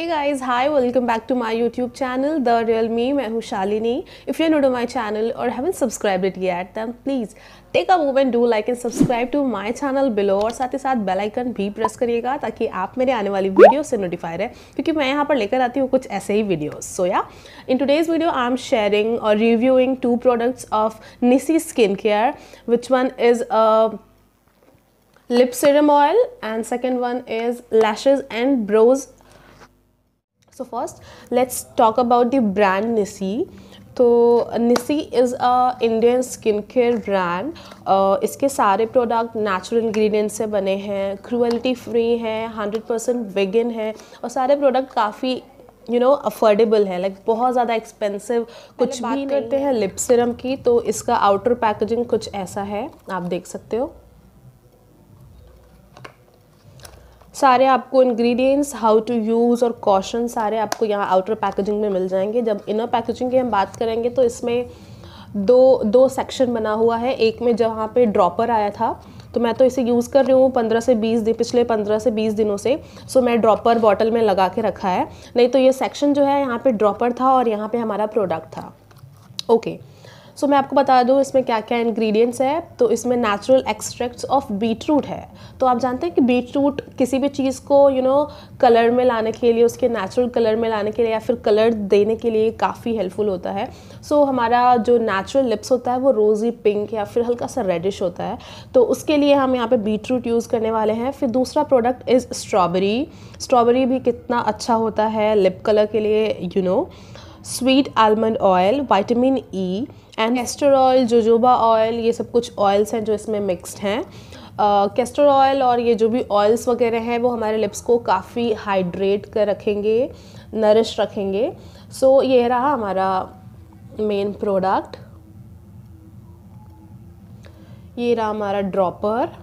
Hey guys hi welcome back to my YouTube channel the real me मैं हूँ Shalini. If you new to my channel और haven't subscribed it yet, then please take a moment do like and subscribe to my channel below और साथ ही साथ bell icon भी press करिएगा ताकि आप मेरे आने वाली वीडियो से नोटिफाई रहे क्योंकि मैं यहाँ पर लेकर आती हूँ कुछ ऐसे ही videos so yeah in today's video I am sharing और reviewing two products of Nisi skin care which one is lip serum oil and second one is lashes and brows so first let's talk about the brand Nisi तो Nisi is a Indian skin care brand इसके सारे product natural ingredients से बने हैं cruelty free हैं hundred percent vegan है और सारे प्रोडक्ट काफ़ी यू नो अफोर्डेबल है लाइक like, बहुत ज़्यादा एक्सपेंसिव कुछ भी करते हैं लिप सिरम की तो इसका आउटर पैकेजिंग कुछ ऐसा है आप देख सकते हो सारे आपको इंग्रेडिएंट्स हाउ टू यूज़ और कॉशन सारे आपको यहाँ आउटर पैकेजिंग में मिल जाएंगे जब इनर पैकेजिंग की हम बात करेंगे तो इसमें दो दो सेक्शन बना हुआ है एक में जहाँ पे ड्रॉपर आया था तो मैं तो इसे यूज़ कर रही हूँ पंद्रह से बीस दिन पिछले पंद्रह से बीस दिनों से सो मैं ड्रॉपर बॉटल में लगा के रखा है नहीं तो ये सेक्शन जो है यहाँ पे ड्रॉपर था और यहाँ पे हमारा प्रोडक्ट था ओके okay. सो so, मैं आपको बता दूँ इसमें क्या क्या इंग्रेडिएंट्स है तो इसमें natural extracts of beet root है तो आप जानते हैं कि बीट रूट किसी भी चीज़ को यू नो कलर में लाने के लिए उसके नेचुरल कलर में लाने के लिए या फिर कलर देने के लिए काफ़ी हेल्पफुल होता है सो so, हमारा जो नेचुरल लिप्स होता है वो रोज़ी पिंक या फिर हल्का सा रेडिश होता है तो उसके लिए हम यहाँ पर बीट रूट यूज़ करने वाले हैं फिर दूसरा प्रोडक्ट इज़ स्ट्रॉबेरी स्ट्रॉबेरी भी कितना अच्छा होता है लिप कलर के लिए you know sweet almond oil vitamin E and castor oil jojoba oil ये सब कुछ ऑयल्स हैं जो इसमें मिक्स्ड हैं कैस्टर uh, ऑयल और ये जो भी ऑयल्स वगैरह हैं वो हमारे लिप्स को काफ़ी हाइड्रेट कर रखेंगे नरिश रखेंगे सो so, ये रहा हमारा मेन प्रोडक्ट ये रहा हमारा ड्रॉपर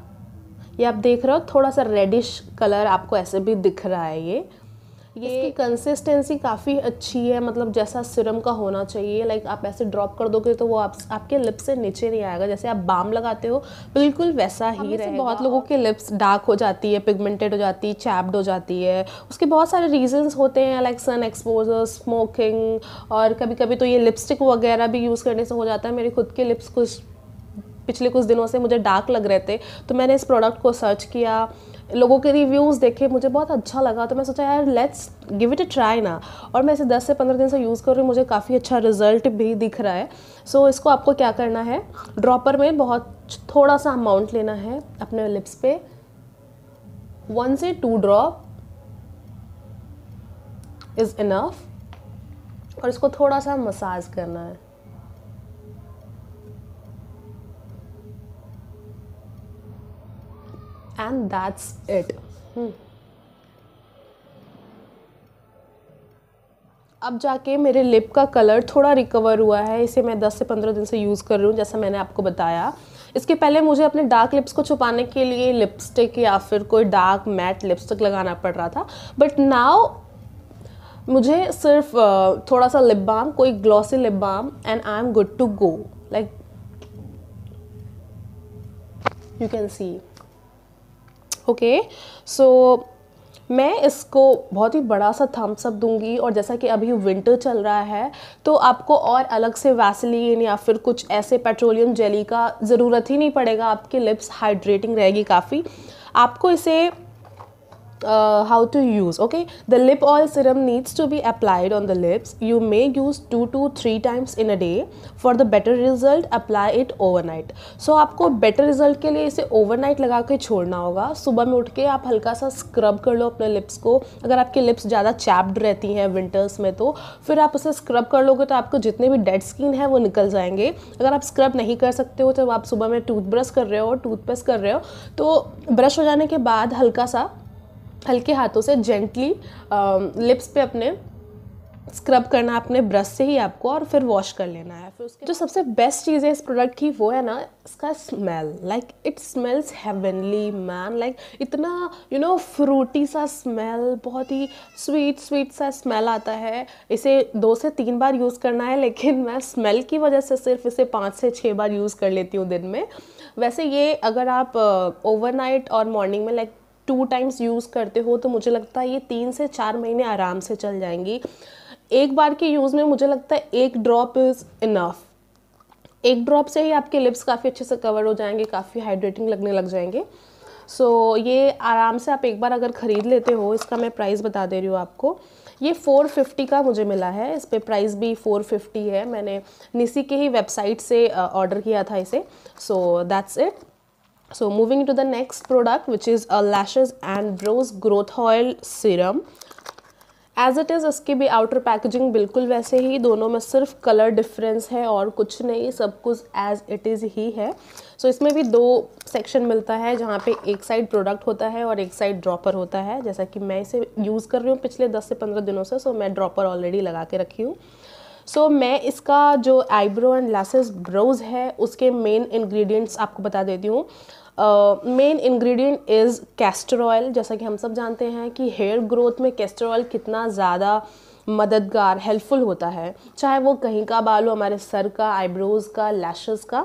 ये आप देख रहे हो थोड़ा सा रेडिश कलर आपको ऐसे भी दिख रहा है ये ये इसकी कंसिस्टेंसी काफ़ी अच्छी है मतलब जैसा सिरम का होना चाहिए लाइक आप ऐसे ड्रॉप कर दोगे तो वो आप आपके लिप्स से नीचे नहीं आएगा जैसे आप बाम लगाते हो बिल्कुल वैसा ही रहे बहुत लोगों के लिप्स डार्क हो जाती है पिगमेंटेड हो जाती है चैप्ड हो जाती है उसके बहुत सारे रीजंस होते हैं लाइक सन एक्सपोजर स्मोकिंग और कभी कभी तो ये लिपस्टिक वगैरह भी यूज़ करने से हो जाता है मेरी खुद के लिप्स कुछ पिछले कुछ दिनों से मुझे डार्क लग रहे थे तो मैंने इस प्रोडक्ट को सर्च किया लोगों के रिव्यूज़ देखे मुझे बहुत अच्छा लगा तो मैं सोचा यार let's give it a try ना और मैं इसे 10 से 15 दिन से यूज़ कर रही हूँ मुझे काफ़ी अच्छा रिजल्ट भी दिख रहा है सो so, इसको आपको क्या करना है ड्रॉपर में बहुत थोड़ा सा अमाउंट लेना है अपने लिप्स पे वन से टू ड्रॉप इज़ इनफ और इसको थोड़ा सा मसाज करना है and that's it hmm. अब जाके मेरे लिप का कलर थोड़ा रिकवर हुआ है इसे मैं 10 से 15 दिन से यूज़ कर रही हूँ जैसा मैंने आपको बताया इसके पहले मुझे अपने डार्क लिप्स को छुपाने के लिए लिपस्टिक या फिर कोई डार्क मैट लिपस्टिक लगाना पड़ रहा था बट नाउ मुझे सिर्फ थोड़ा सा लिप बाम कोई glossy lip balm and I am good to go like you can see okay so मैं इसको बहुत ही बड़ा सा थम्स अप दूंगी और जैसा कि अभी विंटर चल रहा है तो आपको और अलग से वैसलिन या फिर कुछ ऐसे पेट्रोलियम जेली का ज़रूरत ही नहीं पड़ेगा आपके लिप्स हाइड्रेटिंग रहेगी काफ़ी आपको इसे uh, how to use okay the lip oil serum needs to be applied on the lips you may use two to three times in a day for the better result apply it overnight so आपको better result के लिए इसे overnight लगा के छोड़ना होगा सुबह में उठ के आप हल्का सा स्क्रब कर लो अपने लिप्स को अगर आपके लिप्स ज़्यादा चैप्ड रहती हैं विंटर्स में तो फिर आप उसे स्क्रब कर लोगे तो आपको जितने भी डेड स्किन है वो निकल जाएंगे अगर आप स्क्रब नहीं कर सकते हो जब आप सुबह में टूथब्रश कर रहे हो टूथपेस्ट कर रहे हो तो ब्रश हो जाने के बाद हल्का सा हल्के हाथों से जेंटली लिप्स um, पे अपने स्क्रब करना है अपने ब्रश से ही आपको और फिर वॉश कर लेना है फिर उसके जो सबसे बेस्ट चीज़ है इस प्रोडक्ट की वो है ना इसका smell like it smells heavenly man like इतना यू नो फ्रूटी सा स्मेल बहुत ही स्वीट स्वीट सा स्मेल आता है इसे दो से तीन बार यूज़ करना है लेकिन मैं स्मेल की वजह से सिर्फ इसे पाँच से छः बार यूज़ कर लेती हूँ दिन में वैसे ये अगर आप ओवरनाइट uh, और मॉर्निंग में लाइक टू टाइम्स यूज़ करते हो तो मुझे लगता है ये तीन से चार महीने आराम से चल जाएंगी एक बार के यूज़ में मुझे लगता है एक ड्रॉप इज़ इनफ एक ड्रॉप से ही आपके लिप्स काफ़ी अच्छे से कवर हो जाएंगे काफ़ी हाइड्रेटिंग लगने लग जाएंगे सो so, ये आराम से आप एक बार अगर ख़रीद लेते हो इसका मैं प्राइस बता दे रही हूँ आपको ये 450 का मुझे मिला है इस पर प्राइस भी 450 है मैंने निसी के ही वेबसाइट से ऑर्डर किया था इसे so that's it so moving to the next product which is a lashes and brows growth oil serum as it is इसकी भी आउटर पैकेजिंग बिल्कुल वैसे ही दोनों में सिर्फ कलर डिफरेंस है और कुछ नहीं सब कुछ एज इट इज़ ही है सो so, इसमें भी दो सेक्शन मिलता है जहाँ पे एक साइड प्रोडक्ट होता है और एक साइड ड्रॉपर होता है जैसा कि मैं इसे यूज़ कर रही हूँ पिछले 10 से 15 दिनों से सो so मैं ड्रॉपर ऑलरेडी लगा के रखी हूँ सो so, मैं इसका जो आईब्रो एंड लासेस ब्रोज है उसके मेन इंग्रेडिएंट्स आपको बता देती हूँ main ingredient is castor oil जैसा कि हम सब जानते हैं कि हेयर ग्रोथ में कैस्टर ऑयल कितना ज़्यादा मददगार हेल्पफुल होता है चाहे वो कहीं का बाल हो हमारे सर का आईब्रोज़ का लैशेस का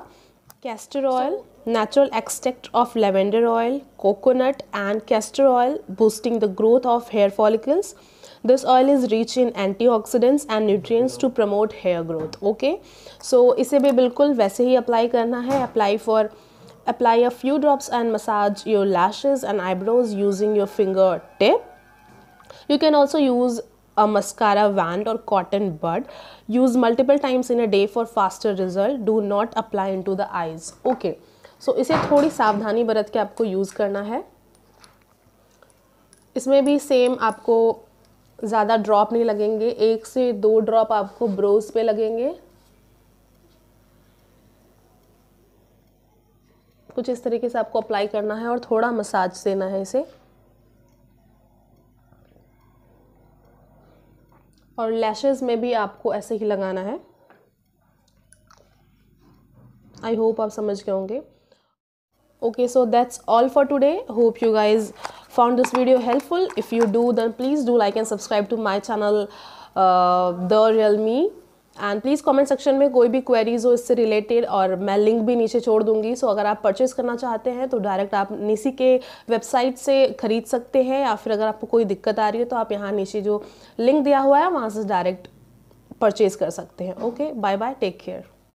castor oil natural extract of lavender oil coconut and castor oil boosting the growth of hair follicles this oil is rich in antioxidants and nutrients to promote hair growth okay so इसे भी बिल्कुल वैसे ही apply करना है apply for apply a few drops and massage your lashes and eyebrows using your finger tip you can also use a mascara wand or cotton bud use multiple times in a day for faster result do not apply into the eyes okay so इसे थोड़ी सावधानी बरत के आपको use करना है इसमें भी सेम आपको ज़्यादा ड्रॉप नहीं लगेंगे एक से दो ड्रॉप आपको ब्रोज पे लगेंगे कुछ इस तरीके से आपको अप्लाई करना है और थोड़ा मसाज देना है इसे और लैशेज़ में भी आपको ऐसे ही लगाना है आई होप आप समझ गए होंगे okay so that's all for today hope you guys found this video helpful if you do then please do like and subscribe to my channel uh, the real and please comment section में कोई भी queries हो इससे related और मैं link भी नीचे छोड़ दूंगी सो so, अगर आप परचेज़ करना चाहते हैं तो डायरेक्ट आप निसी के वेबसाइट से ख़रीद सकते हैं या फिर अगर आपको कोई दिक्कत आ रही है तो आप यहाँ नीचे जो लिंक दिया हुआ है वहाँ से डायरेक्ट परचेज़ कर सकते हैं okay bye bye take care